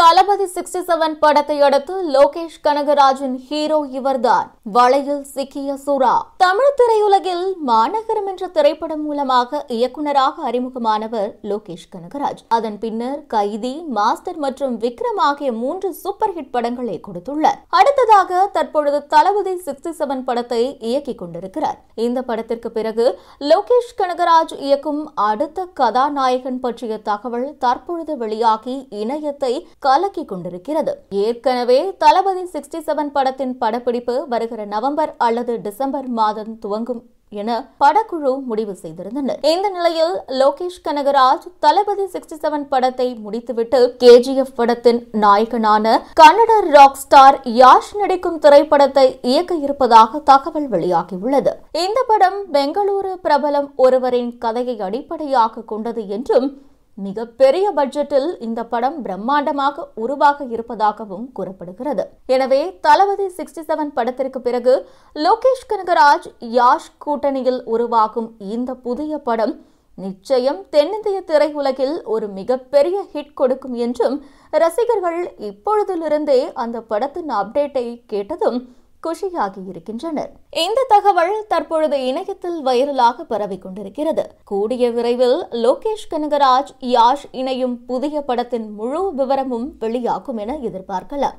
தளபதி sixty seven படத்தை அடுத்து Lokesh கனகராஜின் hero இவர்தான் வலையில் சிக்கிய சுறா தமிழ் திரையுலகில் மாநகரம் என்ற திரைப்படம் மூலமாக இயக்குநராக அறிமுகமானவர் லோகேஷ் கனகராஜ் அதன் பின்னர் கைதி மாஸ்டர் மற்றும் விக்ரம் ஆகிய மூன்று சூப்பர் ஹிட் படங்களை கொடுத்துள்ளார் அடுத்ததாக தற்பொழுது தளபதி சிக்ஸ்டி செவன் படத்தை இயக்கிக் கொண்டிருக்கிறார் இந்த படத்திற்கு பிறகு லோகேஷ் கனகராஜ் இயக்கும் அடுத்த கதாநாயகன் பற்றிய தகவல் தற்பொழுது வெளியாகி இணையத்தை கலக்கிக் கொண்டிருக்கிறது ஏற்கனவே தளபதி சிக்ஸ்டி செவன் படத்தின் படப்பிடிப்பு வருகிற நவம்பர் அல்லது டிசம்பர் மாதம் மாதம் துவங்கும் என படக்குழு முடிவு செய்திருந்தனர் இந்த நிலையில் லோகேஷ் கனகராஜ் தளபதி சிக்ஸ்டி செவன் படத்தை முடித்துவிட்டு கேஜிஎஃப் படத்தின் நாயகனான கன்னட ராக் ஸ்டார் யாஷ் நடிக்கும் திரைப்படத்தை இயக்க இருப்பதாக தகவல் வெளியாகியுள்ளது இந்த படம் பெங்களூரு பிரபலம் ஒருவரின் கதையை அடிப்படையாக கொண்டது என்றும் மிகப்பெரிய பட்ஜெட்டில் இந்த படம் பிரம்மாண்டமாக உருவாக இருப்பதாகவும் கூறப்படுகிறது எனவே தளபதி சிக்ஸ்டி செவன் படத்திற்கு பிறகு லோகேஷ் கனகராஜ் யாஷ் கூட்டணியில் உருவாகும் இந்த புதிய படம் நிச்சயம் தென்னிந்திய திரையுலகில் ஒரு மிகப்பெரிய ஹிட் கொடுக்கும் என்றும் ரசிகர்கள் இப்பொழுதிலிருந்தே அந்த படத்தின் அப்டேட்டை கேட்டதும் குஷியாகி இருக்கின்றனர் இந்த தகவல் தற்பொழுது இணையத்தில் வைரலாக பரவிக் கொண்டிருக்கிறது கூடிய விரைவில் லோகேஷ் கனகராஜ் யாஷ் இணையும் புதிய படத்தின் முழு விவரமும் வெளியாகும் என எதிர்பார்க்கலாம்